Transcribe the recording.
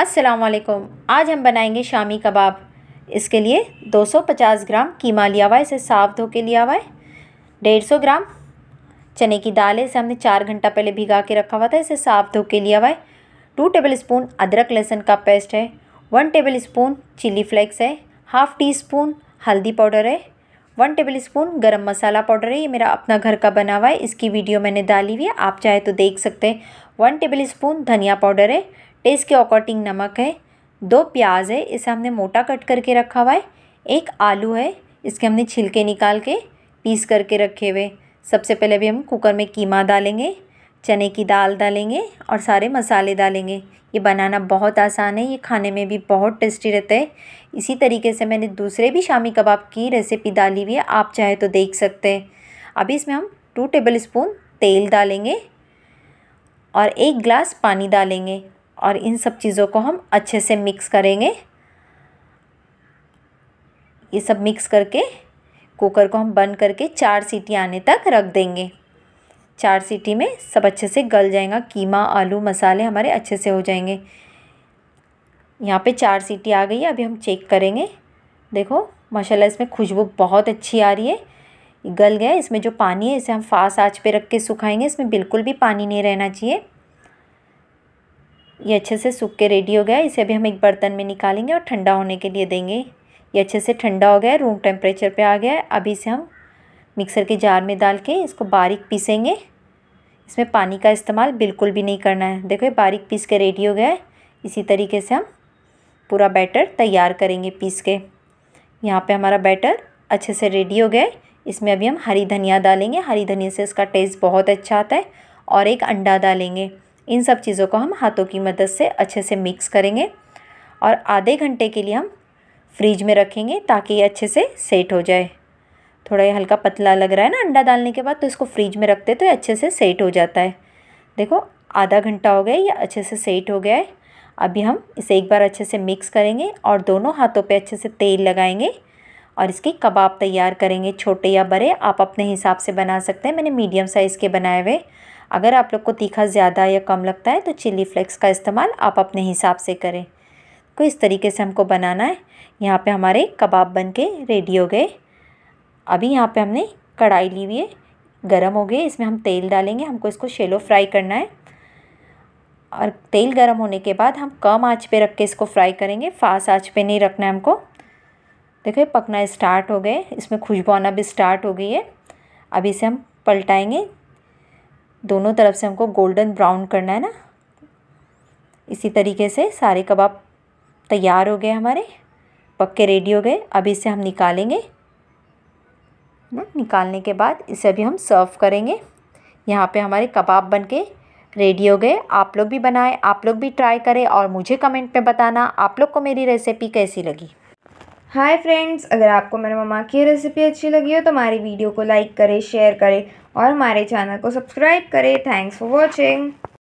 असलकुम आज हम बनाएंगे शामी कबाब इसके लिए 250 ग्राम कीमा लिया हुआ है इसे साफ धो के लिया हुआ है डेढ़ सौ ग्राम चने की दाल है इसे हमने चार घंटा पहले भिगा के रखा हुआ था इसे साफ धो के लिया हुआ है टू टेबल स्पून अदरक लहसुन का पेस्ट है one tablespoon chilli flakes है हाफ़ टी स्पून हल्दी पाउडर है वन टेबल स्पून गर्म मसाला पाउडर है ये मेरा अपना घर का बना हुआ है इसकी वीडियो मैंने डाली हुई है आप चाहे तो देख सकते हैं वन टेबल स्पून धनिया पाउडर है टेस्ट के अकॉर्डिंग नमक है दो प्याज है इसे हमने मोटा कट करके रखा हुआ है एक आलू है इसके हमने छिलके निकाल के पीस करके रखे हुए सबसे पहले अभी हम कुकर में कीमा डालेंगे चने की दाल डालेंगे और सारे मसाले डालेंगे ये बनाना बहुत आसान है ये खाने में भी बहुत टेस्टी रहता है इसी तरीके से मैंने दूसरे भी शामी कबाब की रेसिपी डाली हुई है आप चाहे तो देख सकते हैं अभी इसमें हम टू टेबल स्पून तेल डालेंगे और एक ग्लास पानी डालेंगे और इन सब चीज़ों को हम अच्छे से मिक्स करेंगे ये सब मिक्स करके कुकर को हम बंद करके चार सीटी आने तक रख देंगे चार सीटी में सब अच्छे से गल जाएगा कीमा आलू मसाले हमारे अच्छे से हो जाएंगे यहाँ पे चार सीटी आ गई है अभी हम चेक करेंगे देखो माशाल्लाह इसमें खुशबू बहुत अच्छी आ रही है गल गया इसमें जो पानी है इसे हम फास्ट आँच पे रख के सुखाएंगे इसमें बिल्कुल भी पानी नहीं रहना चाहिए ये अच्छे से सूख के रेडी हो गया इसे अभी हम एक बर्तन में निकालेंगे और ठंडा होने के लिए देंगे ये अच्छे से ठंडा हो गया रूम टेम्परेचर पे आ गया है अभी इसे हम मिक्सर के जार में डाल के इसको बारीक पीसेंगे इसमें पानी का इस्तेमाल बिल्कुल भी नहीं करना है देखो ये बारीक पीस के रेडी हो गया है इसी तरीके से हम पूरा बैटर तैयार करेंगे पीस के यहाँ पे हमारा बैटर अच्छे से रेडी हो गया है इसमें अभी हम हरी धनिया डालेंगे हरी धनिया से इसका टेस्ट बहुत अच्छा आता है और एक अंडा डालेंगे इन सब चीज़ों को हम हाथों की मदद से अच्छे से मिक्स करेंगे और आधे घंटे के लिए हम फ्रिज में रखेंगे ताकि ये अच्छे से सेट हो जाए थोड़ा ये हल्का पतला लग रहा है ना अंडा डालने के बाद तो इसको फ्रिज में रखते तो ये अच्छे से सेट हो जाता है देखो आधा घंटा हो गया ये अच्छे से सेट हो गया है अभी हम इसे एक बार अच्छे से मिक्स करेंगे और दोनों हाथों पे अच्छे से तेल लगाएंगे और इसके कबाब तैयार करेंगे छोटे या बड़े आप अपने हिसाब से बना सकते हैं मैंने मीडियम साइज़ के बनाए हुए अगर आप लोग को तीखा ज़्यादा या कम लगता है तो चिली फ्लेक्स का इस्तेमाल आप अपने हिसाब से करें तो इस तरीके से हमको बनाना है यहाँ पे हमारे कबाब बन के रेडी हो गए अभी यहाँ पे हमने कढ़ाई ली हुई है गर्म हो गई इसमें हम तेल डालेंगे हमको इसको शेलो फ्राई करना है और तेल गर्म होने के बाद हम कम आंच पे रख के इसको फ्राई करेंगे फास्ट आंच पे नहीं रखना है हमको देखिए पकना स्टार्ट हो गए इसमें खुशबू आना भी स्टार्ट हो गई है अभी इसे हम पलटाएंगे दोनों तरफ से हमको गोल्डन ब्राउन करना है ना इसी तरीके से सारे कबाब तैयार हो गए हमारे पक्के रेडी हो गए अब इसे हम निकालेंगे ना निकालने के बाद इसे अभी हम सर्व करेंगे यहाँ पे हमारे कबाब बनके रेडी हो गए आप लोग भी बनाएं आप लोग भी ट्राई करें और मुझे कमेंट में बताना आप लोग को मेरी रेसिपी कैसी लगी हाय फ्रेंड्स अगर आपको मेरे ममा की रेसिपी अच्छी लगी हो तो हमारी वीडियो को लाइक करें शेयर करें और हमारे चैनल को सब्सक्राइब करें थैंक्स फॉर वॉचिंग